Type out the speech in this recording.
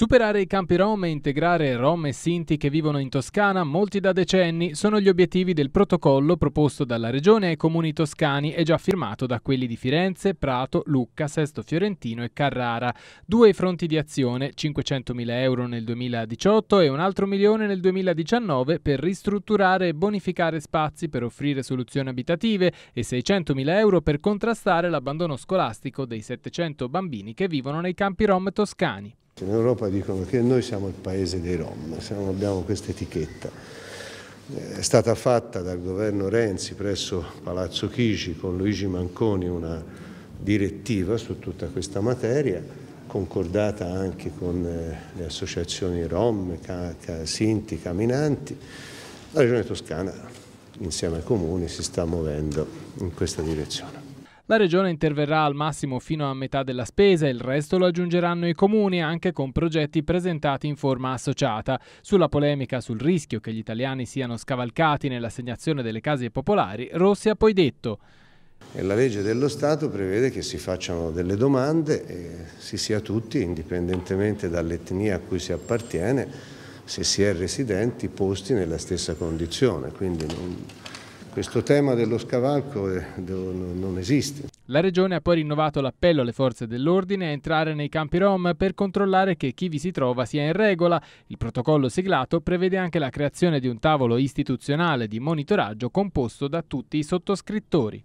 Superare i campi rom e integrare rom e sinti che vivono in Toscana molti da decenni sono gli obiettivi del protocollo proposto dalla Regione ai comuni toscani e già firmato da quelli di Firenze, Prato, Lucca, Sesto Fiorentino e Carrara. Due fronti di azione, 500.000 euro nel 2018 e un altro milione nel 2019 per ristrutturare e bonificare spazi per offrire soluzioni abitative e 600.000 euro per contrastare l'abbandono scolastico dei 700 bambini che vivono nei campi rom toscani. In Europa dicono che noi siamo il paese dei Rom, se non abbiamo questa etichetta. È stata fatta dal governo Renzi presso Palazzo Chigi con Luigi Manconi una direttiva su tutta questa materia, concordata anche con eh, le associazioni Rom, Sinti, Caminanti. La Regione Toscana insieme ai comuni si sta muovendo in questa direzione. La Regione interverrà al massimo fino a metà della spesa e il resto lo aggiungeranno i comuni anche con progetti presentati in forma associata. Sulla polemica sul rischio che gli italiani siano scavalcati nell'assegnazione delle case popolari, Rossi ha poi detto la legge dello Stato prevede che si facciano delle domande e si sia tutti, indipendentemente dall'etnia a cui si appartiene, se si è residenti, posti nella stessa condizione. Quindi non, questo tema dello scavalco eh, non esiste. La regione ha poi rinnovato l'appello alle forze dell'ordine a entrare nei campi rom per controllare che chi vi si trova sia in regola. Il protocollo siglato prevede anche la creazione di un tavolo istituzionale di monitoraggio composto da tutti i sottoscrittori.